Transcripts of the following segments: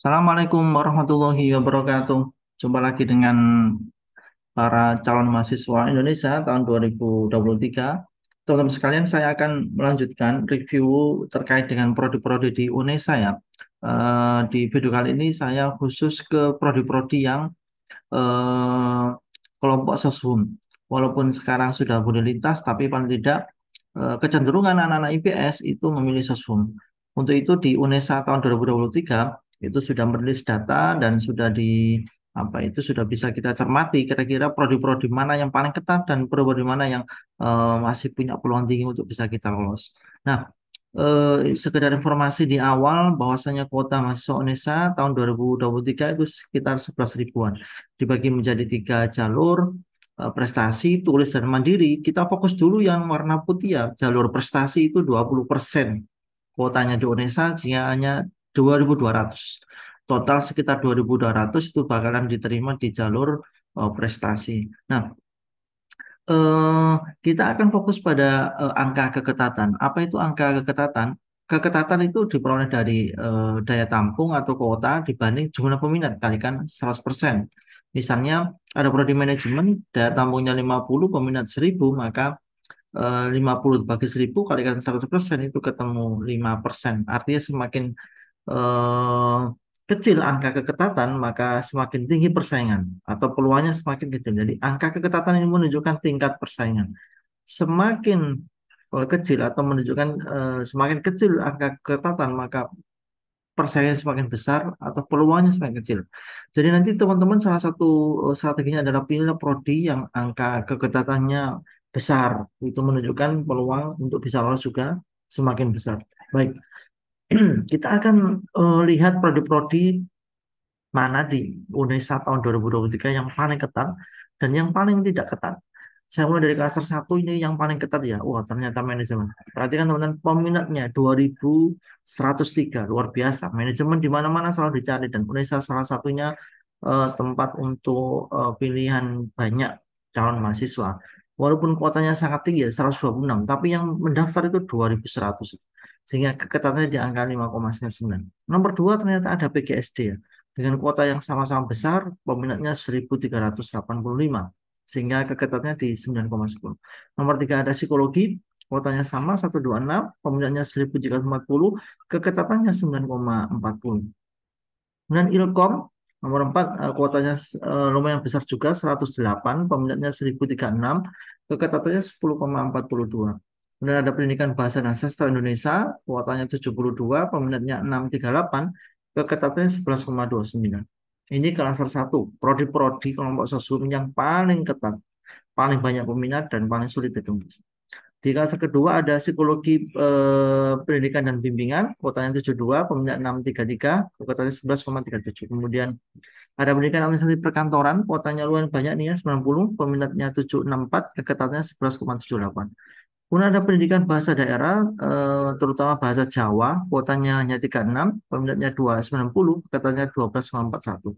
Assalamualaikum warahmatullahi wabarakatuh. Jumpa lagi dengan para calon mahasiswa Indonesia tahun 2023. Teman-teman sekalian, saya akan melanjutkan review terkait dengan prodi-prodi di UNESA ya. Eh, di video kali ini saya khusus ke prodi-prodi yang eh, kelompok sosum. Walaupun sekarang sudah boleh lintas, tapi paling tidak eh, kecenderungan anak-anak IPS itu memilih sosum. Untuk itu di UNESA tahun 2023 itu sudah merilis data dan sudah di apa itu sudah bisa kita cermati kira-kira produk-produk mana yang paling ketat dan prodi mana yang e, masih punya peluang tinggi untuk bisa kita lolos. Nah, e, sekedar informasi di awal bahwasanya kuota mahasiswa UNESA tahun 2023 itu sekitar 11 ribuan dibagi menjadi tiga jalur e, prestasi, tulis dan mandiri. Kita fokus dulu yang warna putih ya. Jalur prestasi itu 20% kuotanya di UNESA hanya 2.200. Total sekitar 2.200 itu bakalan diterima di jalur uh, prestasi. Nah, uh, kita akan fokus pada uh, angka keketatan. Apa itu angka keketatan? Keketatan itu diperoleh dari uh, daya tampung atau kuota dibanding jumlah peminat kalikan 100%. Misalnya ada prodi manajemen daya tampungnya 50, peminat 1000, maka 50 bagi 1000 kalikan 100% itu ketemu 5%. Artinya semakin uh, kecil angka keketatan, maka semakin tinggi persaingan atau peluangnya semakin kecil. Jadi angka keketatan ini menunjukkan tingkat persaingan. Semakin eh, kecil atau menunjukkan uh, semakin kecil angka keketatan, maka persaingan semakin besar atau peluangnya semakin kecil. Jadi nanti teman-teman salah satu strateginya adalah pilih prodi yang angka keketatannya besar. Itu menunjukkan peluang untuk bisa lolos juga semakin besar. Baik. kita akan uh, lihat prodi-prodi mana di UNESA tahun 2023 yang paling ketat dan yang paling tidak ketat. Saya mulai dari kelas satu ini yang paling ketat ya. Wah, ternyata manajemen. Perhatikan teman-teman, peminatnya 2103, luar biasa. Manajemen di mana-mana selalu dicari dan UNESA salah satunya uh, tempat untuk uh, pilihan banyak calon mahasiswa walaupun kuotanya sangat tinggi 126 tapi yang mendaftar itu 2100 sehingga keketatannya di angka 5,99 nomor dua ternyata ada PGSD ya dengan kuota yang sama-sama besar peminatnya 1385 sehingga keketatannya di 9,10 nomor tiga ada psikologi kuotanya sama 126 peminatnya 1340 keketatannya 9,40 dan Ilkom Nomor 4 eh, kuotanya eh, lumayan besar juga 108, peminatnya 1036, keketatannya 10,42. Kemudian ada pendidikan bahasa dan sastra Indonesia, kuotanya 72, peminatnya 638, keketatannya 11,29. Ini kelas 1, prodi-prodi kelompok sosum yang paling ketat, paling banyak peminat dan paling sulit ditembus. Di kelas kedua ada psikologi eh, pendidikan dan bimbingan, kuotanya 72, peminat 633, kuotanya 11,37. Kemudian ada pendidikan administrasi perkantoran, kuotanya lumayan banyak nih ya, 90, peminatnya 764, tujuh 11,78. Kemudian ada pendidikan bahasa daerah, eh, terutama bahasa Jawa, kuotanya hanya 36, peminatnya 290, empat 12,41.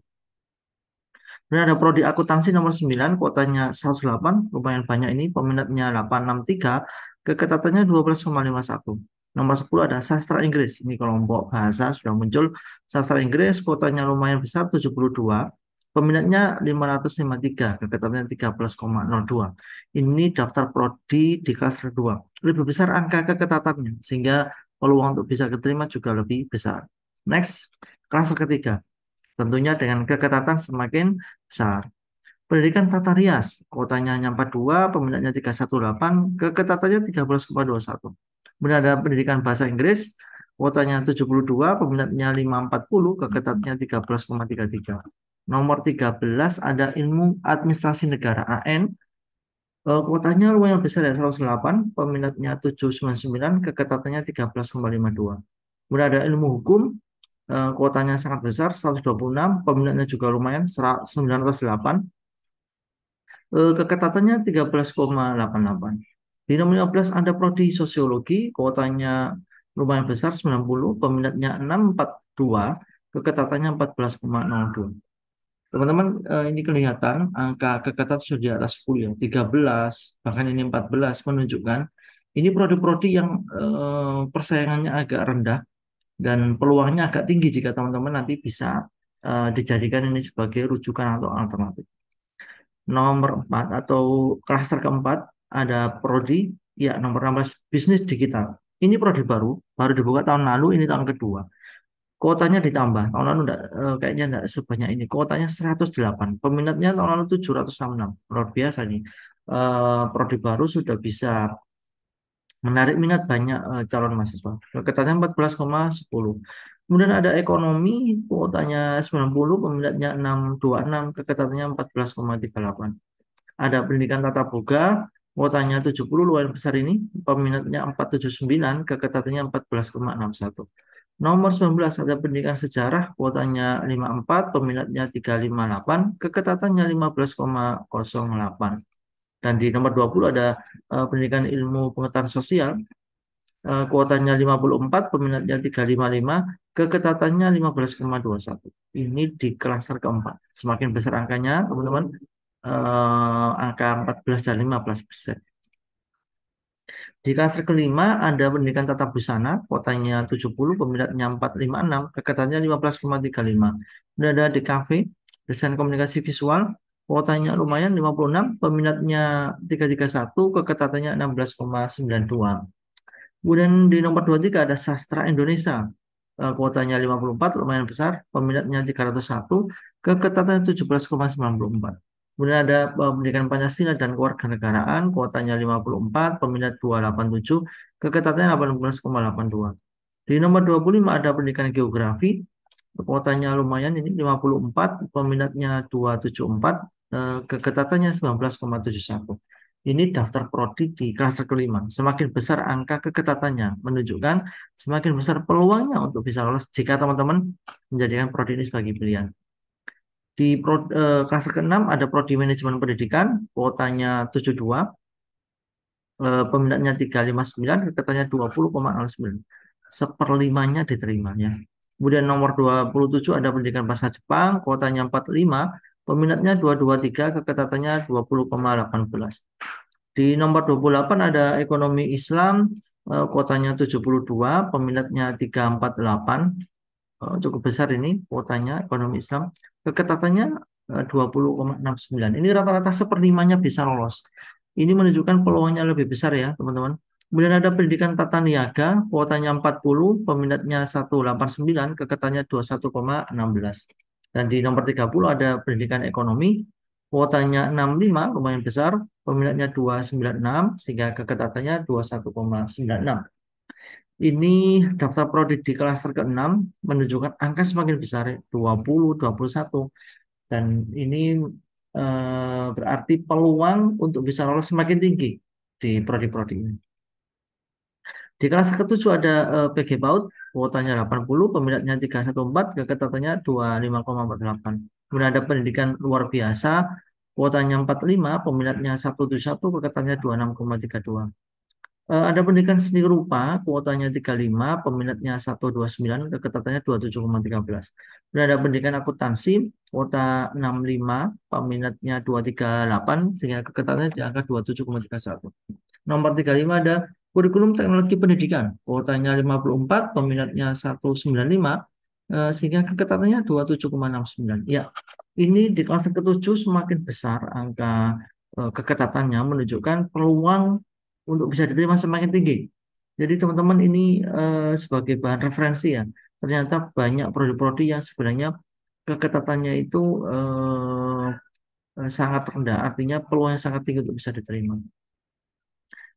Ini ada prodi akuntansi nomor 9, kuotanya 108, lumayan banyak ini, peminatnya 863, keketatannya 12,51. Nomor 10 ada sastra Inggris. Ini kelompok bahasa sudah muncul. Sastra Inggris kuotanya lumayan besar 72. Peminatnya 553, keketatannya 13,02. Ini daftar prodi di kelas 2. Lebih besar angka keketatannya, sehingga peluang untuk bisa diterima juga lebih besar. Next, kelas ketiga. Tentunya dengan keketatan semakin besar. Pendidikan tata rias, kuotanya hanya 42, peminatnya 318, keketatannya 13,21. Kemudian ada pendidikan bahasa Inggris, kuotanya 72, peminatnya 540, keketatnya 13,33. Nomor 13 ada ilmu administrasi negara AN, eh, kuotanya lumayan besar ya 108, peminatnya 799, keketatannya 13,52. Kemudian ada ilmu hukum, Eh, kuotanya sangat besar 126, peminatnya juga lumayan 908. Eh, keketatannya 13,88. Di nomor 15 ada prodi sosiologi, kuotanya lumayan besar 90, peminatnya 642, keketatannya 14,02. Teman-teman, eh, ini kelihatan angka keketat sudah di atas 10 ya, 13, bahkan ini 14 menunjukkan ini prodi-prodi yang persaingannya agak rendah dan peluangnya agak tinggi jika teman-teman nanti bisa uh, dijadikan ini sebagai rujukan atau alternatif. Nomor 4 atau klaster keempat ada prodi ya nomor 16 bisnis digital. Ini prodi baru, baru dibuka tahun lalu, ini tahun kedua. Kuotanya ditambah, tahun lalu enggak, eh, kayaknya enggak sebanyak ini. Kuotanya 108, peminatnya tahun lalu 766. Luar biasa nih. Uh, prodi baru sudah bisa menarik minat banyak uh, calon mahasiswa. Ketatnya 14,10. Kemudian ada ekonomi, kuotanya 90, peminatnya 626, keketatannya 14,38. Ada pendidikan tata boga, kuotanya 70 luar besar ini, peminatnya 479, keketatannya 14,61. Nomor 19 ada pendidikan sejarah, kuotanya 54, peminatnya 358, keketatannya 15,08. Dan di nomor 20 ada uh, pendidikan ilmu pengetahuan sosial, uh, kuotanya 54, peminatnya 355, keketatannya 15,21. Ini di klaster keempat. Semakin besar angkanya, teman-teman, uh, angka 14 dan 15 persen. Di klaster kelima ada pendidikan tata busana, kuotanya 70, peminatnya 456, keketatannya 15,35. Dan ada di kafe, desain komunikasi visual, kuotanya lumayan 56, peminatnya 331, keketatannya 16,92. Kemudian di nomor 23 ada sastra Indonesia. Eh, kuotanya 54, lumayan besar, peminatnya 301, keketatannya 17,94. Kemudian ada eh, pendidikan Pancasila dan kewarganegaraan, kuotanya 54, peminat 287, keketatannya 18,82. Di nomor 25 ada pendidikan geografi, kuotanya lumayan ini 54, peminatnya 274, Eh, keketatannya 19,71. Ini daftar prodi di kelas kelima. Semakin besar angka keketatannya menunjukkan semakin besar peluangnya untuk bisa lolos jika teman-teman menjadikan prodi ini sebagai pilihan. Di pro, ke eh, klaster keenam ada prodi manajemen pendidikan, kuotanya 72, eh, peminatnya 359, keketatannya 20,09. Seperlimanya diterimanya. Kemudian nomor 27 ada pendidikan bahasa Jepang, kuotanya 45, Peminatnya 223, keketatannya 20,18. Di nomor 28 ada ekonomi Islam, eh, kuotanya 72, peminatnya 348. Eh, cukup besar ini kuotanya ekonomi Islam. Keketatannya 20,69. Eh, ini rata-rata seperlimanya bisa lolos. Ini menunjukkan peluangnya lebih besar ya, teman-teman. Kemudian ada pendidikan tata niaga, kuotanya 40, peminatnya 189, keketatannya 21,16. Dan di nomor 30 ada pendidikan ekonomi, kuotanya 65 lumayan besar, peminatnya 296 sehingga keketatannya 21,96. Ini daftar prodi di klaster ke-6 menunjukkan angka semakin besar 20, 21 dan ini e, berarti peluang untuk bisa lolos semakin tinggi di prodi-prodi ini. Di kelas ke-7 ada e, eh, PG Baut kuotanya 80, peminatnya 314, keketatannya 25,48. Kemudian ada pendidikan luar biasa, kuotanya 45, peminatnya 171, keketatannya 26,32. Uh, eh, ada pendidikan seni rupa, kuotanya 35, peminatnya 129, keketatannya 27,13. Kemudian ada pendidikan akuntansi, kuota 65, peminatnya 238, sehingga keketatannya di angka 27,31. Nomor 35 ada kurikulum teknologi pendidikan, kuotanya 54, peminatnya 195, lima, eh, sehingga keketatannya 27,69. Ya, ini di kelas ke-7 semakin besar angka eh, keketatannya menunjukkan peluang untuk bisa diterima semakin tinggi. Jadi teman-teman ini eh, sebagai bahan referensi ya, ternyata banyak prodi-prodi yang sebenarnya keketatannya itu sangat rendah, artinya peluang yang sangat tinggi untuk bisa diterima.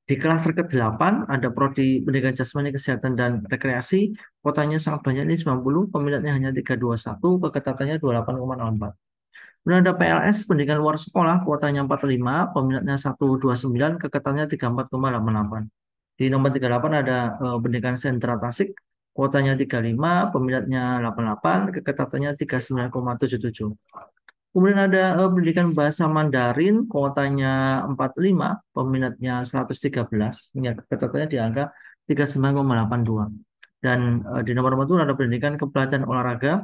Di klaster ke-8 ada prodi pendidikan jasmani kesehatan dan rekreasi, kotanya sangat banyak ini 90, peminatnya hanya 321, keketatannya 28,64. Kemudian ada PLS pendidikan luar sekolah, kuotanya 45, peminatnya 129, keketatannya 34,88. Di nomor 38 ada e, pendidikan sentra Tasik, kuotanya 35, peminatnya 88, keketatannya 39,77. Kemudian ada uh, pendidikan bahasa Mandarin, kuotanya 45, peminatnya 113, hingga sembilan di angka 39,82. Dan uh, di nomor 4 ada pendidikan kepelatihan olahraga,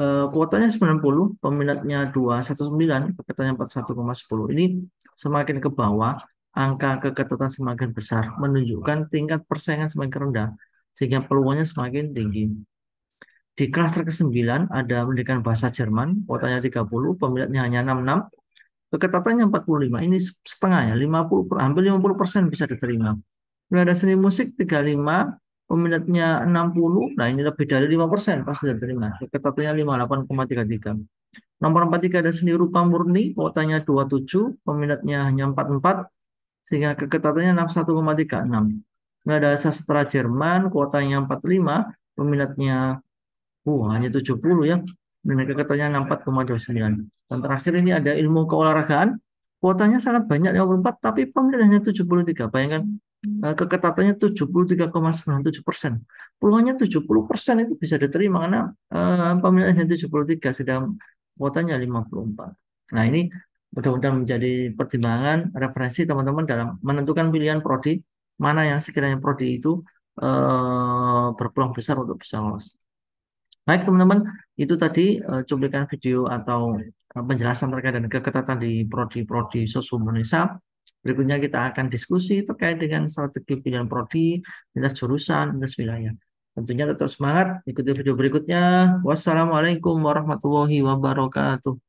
uh, kuotanya 90, peminatnya 219, ketertarikannya 41,10. Ini semakin ke bawah, angka keketatan semakin besar, menunjukkan tingkat persaingan semakin rendah, sehingga peluangnya semakin tinggi. Di klaster ke-9 ada pendidikan bahasa Jerman, kuotanya 30, peminatnya hanya 66, keketatannya 45, ini setengah ya, 50, hampir 50 persen bisa diterima. Kemudian ada seni musik 35, peminatnya 60, nah ini lebih dari 5 persen pasti diterima, keketatannya 58,33. Nomor 43 ada seni rupa murni, kuotanya 27, peminatnya hanya 44, sehingga keketatannya 61,36. Kemudian ada sastra Jerman, kuotanya 45, peminatnya Uh, hanya 70 ya. Mereka katanya 64,29. Dan terakhir ini ada ilmu keolahragaan. Kuotanya sangat banyak 54, tapi pemilih hanya 73. Bayangkan eh, keketatannya 73,97 persen. Peluangnya 70 persen itu bisa diterima karena eh, tujuh puluh 73, sedang kuotanya 54. Nah ini mudah-mudahan menjadi pertimbangan referensi teman-teman dalam menentukan pilihan prodi mana yang sekiranya prodi itu eh, berpeluang besar untuk bisa lolos. Baik teman-teman, itu tadi uh, cuplikan video atau uh, penjelasan terkait dengan keketatan di prodi-prodi sosum Indonesia. Berikutnya kita akan diskusi terkait dengan strategi pilihan prodi lintas jurusan, lintas wilayah. Tentunya tetap semangat, ikuti video berikutnya. Wassalamualaikum warahmatullahi wabarakatuh.